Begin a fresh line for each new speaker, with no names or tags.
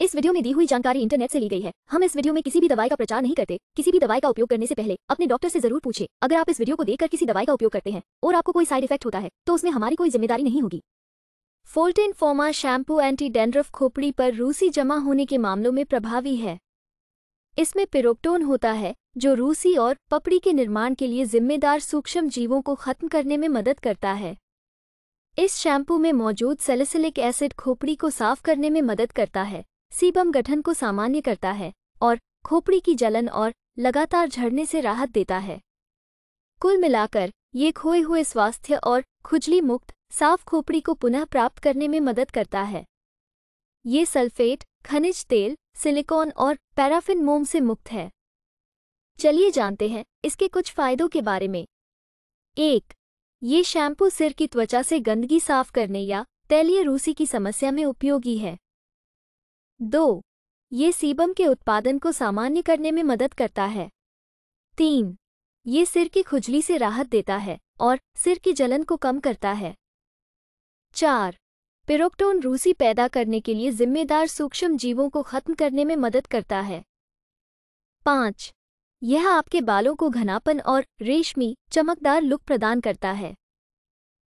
इस वीडियो में दी हुई जानकारी इंटरनेट से ली गई है हम इस वीडियो में किसी भी दवाई का प्रचार नहीं करते किसी भी दवाई का उपयोग करने से पहले अपने डॉक्टर से जरूर पूछे अगर आप इस वीडियो को देखकर किसी दवाई का उपयोग करते हैं और आपको कोई साइड इफेक्ट होता है तो उसमें हमारी कोई जिम्मेदारी नहीं होगी फोल्टेन फोमा शैम्पू एंटी डेंड्रफ खोपड़ी पर रूसी जमा होने के मामलों में प्रभावी है इसमें पिरोक्टोन होता है जो रूसी और पपड़ी के निर्माण के लिए जिम्मेदार सूक्ष्म जीवों को खत्म करने में मदद करता है इस शैम्पू में मौजूद सेलिसिलिक एसिड खोपड़ी को साफ करने में मदद करता है सीबम गठन को सामान्य करता है और खोपड़ी की जलन और लगातार झड़ने से राहत देता है कुल मिलाकर ये खोए हुए स्वास्थ्य और खुजली मुक्त साफ खोपड़ी को पुनः प्राप्त करने में मदद करता है ये सल्फेट खनिज तेल सिलिकॉन और पैराफिन मोम से मुक्त है चलिए जानते हैं इसके कुछ फायदों के बारे में एक ये शैम्पू सिर की त्वचा से गंदगी साफ करने या तैलीय रूसी की समस्या में उपयोगी है दो ये सीबम के उत्पादन को सामान्य करने में मदद करता है तीन ये सिर की खुजली से राहत देता है और सिर की जलन को कम करता है चार पिरोक्टोन रूसी पैदा करने के लिए जिम्मेदार सूक्ष्म जीवों को खत्म करने में मदद करता है पाँच यह आपके बालों को घनापन और रेशमी चमकदार लुक प्रदान करता है